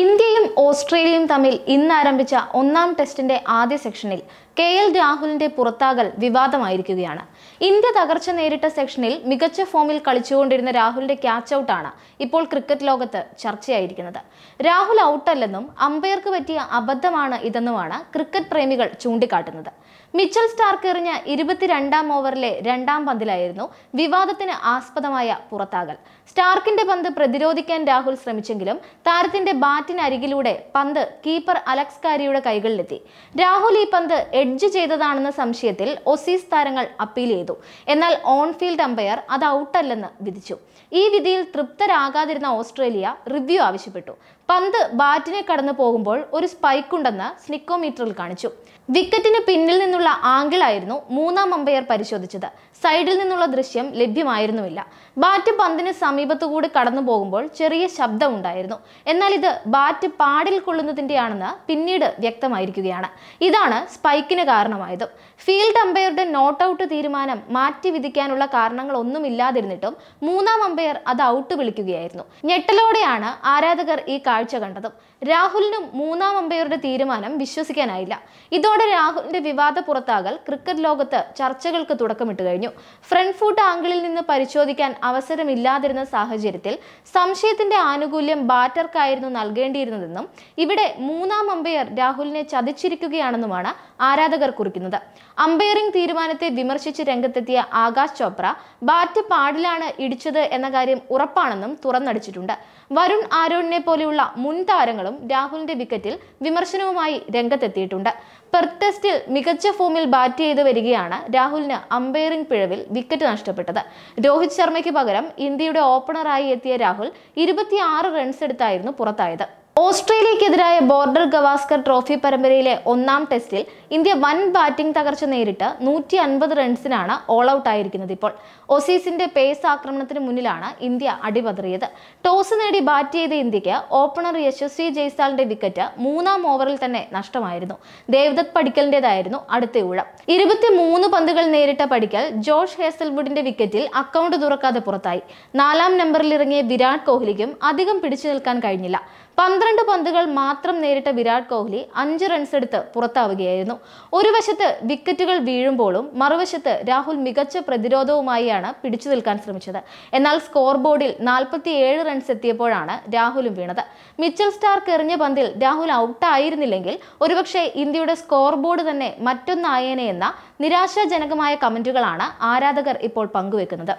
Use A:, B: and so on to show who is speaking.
A: ഇന്ത്യയും ഓസ്ട്രേലിയയും തമ്മിൽ ഇന്ന് ആരംഭിച്ച ഒന്നാം ടെസ്റ്റിന്റെ ആദ്യ സെക്ഷനിൽ കെ എൽ രാഹുലിന്റെ പുറത്താകൽ വിവാദമായിരിക്കുകയാണ് ഇന്ത്യ തകർച്ച നേരിട്ട സെക്ഷനിൽ മികച്ച ഫോമിൽ കളിച്ചുകൊണ്ടിരുന്ന രാഹുലിന്റെ ക്യാച്ച് ഔട്ടാണ് ഇപ്പോൾ ക്രിക്കറ്റ് ലോകത്ത് ചർച്ചയായിരിക്കുന്നത് രാഹുൽ ഔട്ടല്ലെന്നും അമ്പയർക്ക് പറ്റിയ അബദ്ധമാണ് ഇതെന്നുമാണ് ക്രിക്കറ്റ് പ്രേമികൾ ചൂണ്ടിക്കാട്ടുന്നത് മിച്ചൽ സ്റ്റാർക്ക് എറിഞ്ഞ ഇരുപത്തിരണ്ടാം ഓവറിലെ രണ്ടാം പന്തിലായിരുന്നു വിവാദത്തിന് ആസ്പദമായ പുറത്താകൽ സ്റ്റാർക്കിന്റെ പന്ത് പ്രതിരോധിക്കാൻ രാഹുൽ ശ്രമിച്ചെങ്കിലും താരത്തിന്റെ ബാറ്റിനരികിലൂടെ പന്ത് കീപ്പർ അലക്സ് കാരിയുടെ കൈകളിലെത്തി രാഹുൽ ഈ പന്ത് എഡ്ജ് ചെയ്തതാണെന്ന സംശയത്തിൽ ഒസീസ് താരങ്ങൾ അപ്പീൽ ചെയ്തു എന്നാൽ ഓൺ ഫീൽഡ് അമ്പയർ അത് ഔട്ടല്ലെന്ന് വിധിച്ചു ഈ വിധിയിൽ തൃപ്തരാകാതിരുന്ന ഓസ്ട്രേലിയ റിവ്യൂ ആവശ്യപ്പെട്ടു പന്ത് ബാറ്റിനെ കടന്നു പോകുമ്പോൾ ഒരു സ്പൈക്ക് ഉണ്ടെന്ന് സ്നിക്കോമീറ്ററിൽ കാണിച്ചു വിക്കറ്റിന് പിന്നിൽ നിന്നുള്ള ആംഗിളായിരുന്നു മൂന്നാം അമ്പയർ പരിശോധിച്ചത് സൈഡിൽ നിന്നുള്ള ദൃശ്യം ലഭ്യമായിരുന്നുമില്ല ബാറ്റ് പന്തിന് സമീപത്തുകൂടി കടന്നു പോകുമ്പോൾ ചെറിയ ശബ്ദം ഉണ്ടായിരുന്നു എന്നാൽ ഇത് ബാറ്റ് പാടിൽ കൊള്ളുന്നതിൻ്റെയാണെന്ന് പിന്നീട് വ്യക്തമായിരിക്കുകയാണ് ഇതാണ് സ്പൈക്ക് ചെക്കിന് കാരണമായത് ഫീൽഡ് അമ്പയറുടെ നോട്ട് ഔട്ട് തീരുമാനം മാറ്റി വിധിക്കാനുള്ള കാരണങ്ങളൊന്നും ഇല്ലാതിരുന്നിട്ടും മൂന്നാം അമ്പയർ അത് ഔട്ട് വിളിക്കുകയായിരുന്നു ഞെട്ടലോടെയാണ് ആരാധകർ ഈ കാഴ്ച കണ്ടത് രാഹുലിനും മൂന്നാം അമ്പയറുടെ തീരുമാനം വിശ്വസിക്കാനായില്ല ഇതോടെ രാഹുലിന്റെ വിവാദ പുറത്താകൽ ക്രിക്കറ്റ് ലോകത്ത് ചർച്ചകൾക്ക് തുടക്കമിട്ട് കഴിഞ്ഞു ഫ്രണ്ട് ഫുട്ട് ആംഗിളിൽ നിന്ന് പരിശോധിക്കാൻ അവസരമില്ലാതിരുന്ന സാഹചര്യത്തിൽ സംശയത്തിന്റെ ആനുകൂല്യം ബാറ്റർക്കായിരുന്നു നൽകേണ്ടിയിരുന്നതെന്നും ഇവിടെ മൂന്നാം അമ്പയർ രാഹുലിനെ ചതിച്ചിരിക്കുകയാണെന്നുമാണ് ആരാ ആരാധകർ കുറിക്കുന്നത് അമ്പയറിംഗ് തീരുമാനത്തെ വിമർശിച്ച് രംഗത്തെത്തിയ ആകാശ് ചോപ്ര ബാറ്റ് പാടിലാണ് ഇടിച്ചത് എന്ന കാര്യം ഉറപ്പാണെന്നും തുറന്നടിച്ചിട്ടുണ്ട് വരുൺ ആരോണിനെ പോലെയുള്ള മുൻ താരങ്ങളും രാഹുലിന്റെ വിക്കറ്റിൽ വിമർശനവുമായി രംഗത്തെത്തിയിട്ടുണ്ട് പെർ ടെസ്റ്റിൽ മികച്ച ഫോമിൽ ബാറ്റ് ചെയ്ത് വരികയാണ് രാഹുലിന് അമ്പയറിംഗ് പിഴവിൽ വിക്കറ്റ് നഷ്ടപ്പെട്ടത് രോഹിത് ശർമ്മയ്ക്ക് പകരം ഇന്ത്യയുടെ ഓപ്പണറായി എത്തിയ രാഹുൽ ഇരുപത്തിയാറ് റൺസ് എടുത്തായിരുന്നു പുറത്തായത് ഓസ്ട്രേലിയക്കെതിരായ ബോർഡർ ഗവാസ്കർ ട്രോഫി പരമ്പരയിലെ ഒന്നാം ടെസ്റ്റിൽ ഇന്ത്യ വൻ ബാറ്റിംഗ് തകർച്ച നേരിട്ട് നൂറ്റി അൻപത് റൺസിനാണ് ഓൾ ഔട്ട് ആയിരിക്കുന്നത് ഇപ്പോൾ ഒസീസിന്റെ പേസ് ആക്രമണത്തിന് മുന്നിലാണ് ഇന്ത്യ അടിപതറിയത് ടോസ് നേടി ബാറ്റ് ചെയ്ത ഇന്ത്യക്ക് ഓപ്പണർ യശസ്വി ജയ്സാലിന്റെ വിക്കറ്റ് മൂന്നാം ഓവറിൽ തന്നെ നഷ്ടമായിരുന്നു ദേവ്ദത്ത് പടിക്കലിന്റേതായിരുന്നു അടുത്ത ഊഴം ഇരുപത്തി മൂന്ന് പന്തുകൾ നേരിട്ട പടിക്കൽ ജോഷ് ഹേസൽവുഡിന്റെ വിക്കറ്റിൽ അക്കൗണ്ട് തുറക്കാതെ പുറത്തായി നാലാം നമ്പറിൽ ഇറങ്ങിയ വിരാട് കോഹ്ലിക്കും അധികം പിടിച്ചു നിൽക്കാൻ കഴിഞ്ഞില്ല പന്ത്രണ്ട് പന്തുകൾ മാത്രം നേരിട്ട വിരാട് കോഹ്ലി അഞ്ച് എടുത്ത് പുറത്താവുകയായിരുന്നു ഒരു വശത്ത് വിക്കറ്റുകൾ വീഴുമ്പോഴും മറുവശത്ത് രാഹുൽ മികച്ച പ്രതിരോധവുമായാണ് പിടിച്ചു നിൽക്കാൻ ശ്രമിച്ചത് എന്നാൽ സ്കോർ ബോർഡിൽ നാൽപ്പത്തിയേഴ് റൺസ് എത്തിയപ്പോഴാണ് രാഹുലും വീണത് മിച്ചൽ സ്റ്റാർക്ക് എറിഞ്ഞ പന്തിൽ രാഹുൽ ഔട്ടായിരുന്നില്ലെങ്കിൽ ഒരുപക്ഷെ ഇന്ത്യയുടെ സ്കോർ ബോർഡ് തന്നെ മറ്റൊന്നായേനെ എന്ന നിരാശാജനകമായ കമന്റുകളാണ് ആരാധകർ ഇപ്പോൾ പങ്കുവെക്കുന്നത്